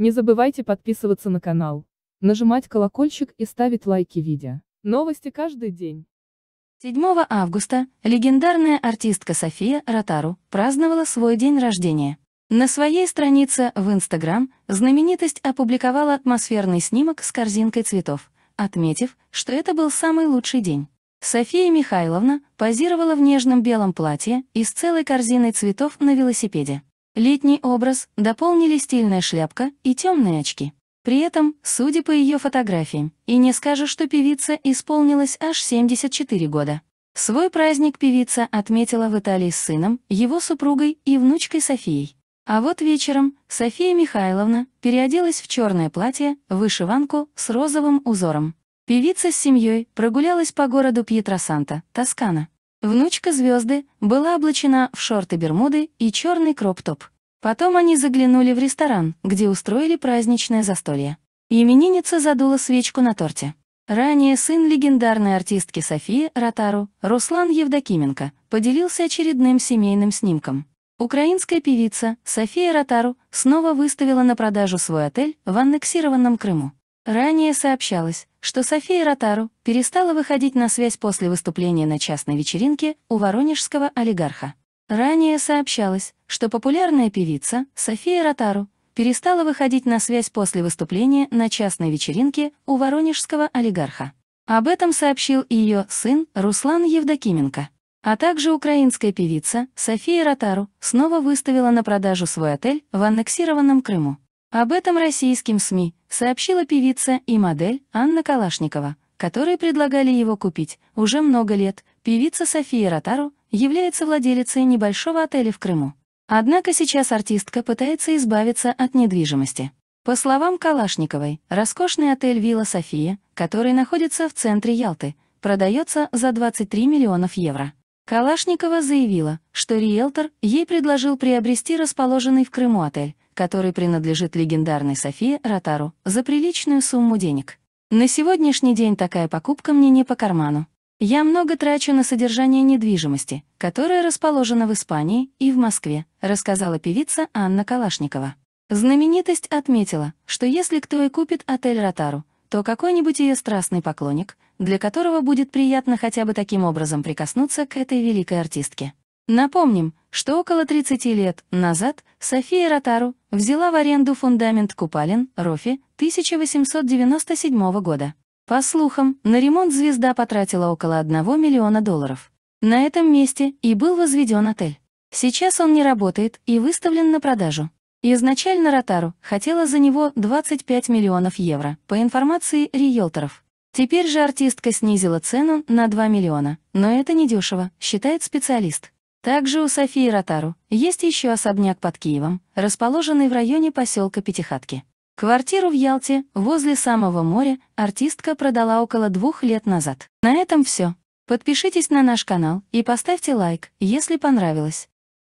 Не забывайте подписываться на канал, нажимать колокольчик и ставить лайки видео. Новости каждый день. 7 августа легендарная артистка София Ротару праздновала свой день рождения. На своей странице в Инстаграм знаменитость опубликовала атмосферный снимок с корзинкой цветов, отметив, что это был самый лучший день. София Михайловна позировала в нежном белом платье и с целой корзиной цветов на велосипеде. Летний образ дополнили стильная шляпка и темные очки. При этом, судя по ее фотографиям, и не скажешь, что певица исполнилась аж 74 года. Свой праздник певица отметила в Италии с сыном, его супругой и внучкой Софией. А вот вечером София Михайловна переоделась в черное платье, вышиванку с розовым узором. Певица с семьей прогулялась по городу Пьетросанта, Тоскана. Внучка звезды была облачена в шорты Бермуды и черный кроп-топ. Потом они заглянули в ресторан, где устроили праздничное застолье. Именинница задула свечку на торте. Ранее сын легендарной артистки Софии Ротару, Руслан Евдокименко, поделился очередным семейным снимком. Украинская певица София Ротару снова выставила на продажу свой отель в аннексированном Крыму. Ранее сообщалось, что София Ротару перестала выходить на связь после выступления на частной вечеринке у воронежского олигарха. Ранее сообщалось, что популярная певица София Ротару перестала выходить на связь после выступления на частной вечеринке у воронежского олигарха. Об этом сообщил ее сын Руслан Евдокименко. А также украинская певица София Ротару снова выставила на продажу свой отель в аннексированном Крыму. Об этом российским СМИ сообщила певица и модель Анна Калашникова, которые предлагали его купить уже много лет. Певица София Ротару является владелицей небольшого отеля в Крыму. Однако сейчас артистка пытается избавиться от недвижимости. По словам Калашниковой, роскошный отель «Вилла София», который находится в центре Ялты, продается за 23 миллионов евро. Калашникова заявила, что риэлтор ей предложил приобрести расположенный в Крыму отель, который принадлежит легендарной Софии Ротару, за приличную сумму денег. На сегодняшний день такая покупка мне не по карману. Я много трачу на содержание недвижимости, которая расположена в Испании и в Москве, рассказала певица Анна Калашникова. Знаменитость отметила, что если кто и купит отель Ротару, то какой-нибудь ее страстный поклонник, для которого будет приятно хотя бы таким образом прикоснуться к этой великой артистке. Напомним, что около 30 лет назад София Ротару взяла в аренду фундамент купалин Рофи 1897 года. По слухам, на ремонт звезда потратила около 1 миллиона долларов. На этом месте и был возведен отель. Сейчас он не работает и выставлен на продажу изначально Ротару хотела за него 25 миллионов евро, по информации риэлторов. Теперь же артистка снизила цену на 2 миллиона, но это недешево, считает специалист. Также у Софии Ротару есть еще особняк под Киевом, расположенный в районе поселка Пятихатки. Квартиру в Ялте, возле самого моря, артистка продала около двух лет назад. На этом все. Подпишитесь на наш канал и поставьте лайк, если понравилось.